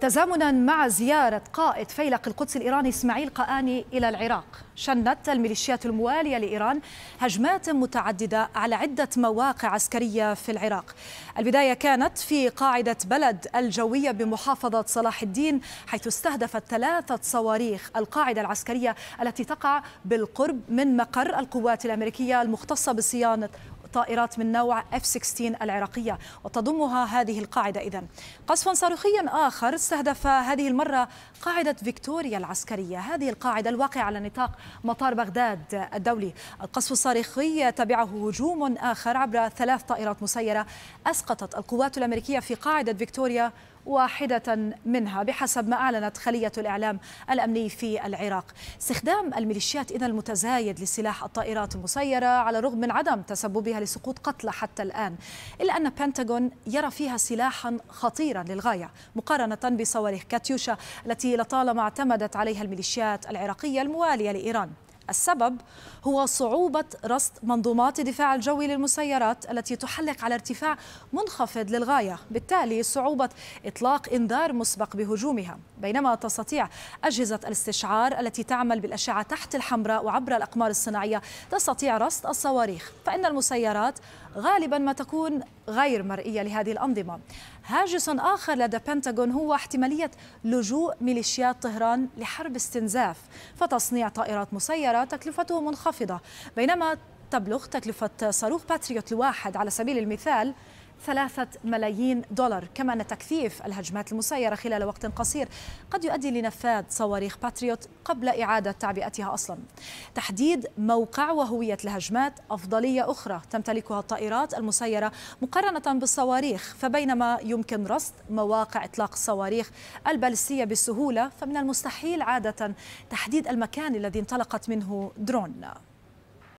تزامنا مع زيارة قائد فيلق القدس الإيراني إسماعيل قآني إلى العراق شنت الميليشيات الموالية لإيران هجمات متعددة على عدة مواقع عسكرية في العراق البداية كانت في قاعدة بلد الجوية بمحافظة صلاح الدين حيث استهدفت ثلاثة صواريخ القاعدة العسكرية التي تقع بالقرب من مقر القوات الأمريكية المختصة بصيانة طائرات من نوع F-16 العراقية وتضمها هذه القاعدة إذن قصفا صاروخيا آخر استهدف هذه المرة قاعدة فيكتوريا العسكرية هذه القاعدة الواقعة على نطاق مطار بغداد الدولي القصف الصاروخي تبعه هجوم آخر عبر ثلاث طائرات مسيرة أسقطت القوات الأمريكية في قاعدة فيكتوريا واحدة منها بحسب ما أعلنت خلية الإعلام الأمني في العراق استخدام الميليشيات إذا المتزايد لسلاح الطائرات المسيرة على الرغم من عدم تسببها لسقوط قتلى حتى الآن إلا أن بنتاغون يرى فيها سلاحا خطيرا للغاية مقارنة بصواريخ كاتيوشا التي لطالما اعتمدت عليها الميليشيات العراقية الموالية لإيران السبب هو صعوبة رصد منظومات الدفاع الجوي للمسيرات التي تحلق على ارتفاع منخفض للغاية بالتالي صعوبة إطلاق إنذار مسبق بهجومها بينما تستطيع أجهزة الاستشعار التي تعمل بالأشعة تحت الحمراء وعبر الأقمار الصناعية تستطيع رصد الصواريخ فإن المسيرات غالبا ما تكون غير مرئية لهذه الأنظمة هاجس آخر لدى بنتاغون هو احتمالية لجوء ميليشيات طهران لحرب استنزاف فتصنيع طائرات مسيرة تكلفته منخفضة بينما تبلغ تكلفة صاروخ باتريوت الواحد على سبيل المثال ثلاثة ملايين دولار كما أن تكثيف الهجمات المسيرة خلال وقت قصير قد يؤدي لنفاذ صواريخ باتريوت قبل إعادة تعبئتها أصلا تحديد موقع وهوية الهجمات أفضلية أخرى تمتلكها الطائرات المسيرة مقارنة بالصواريخ فبينما يمكن رصد مواقع إطلاق الصواريخ البالستية بسهولة فمن المستحيل عادة تحديد المكان الذي انطلقت منه درون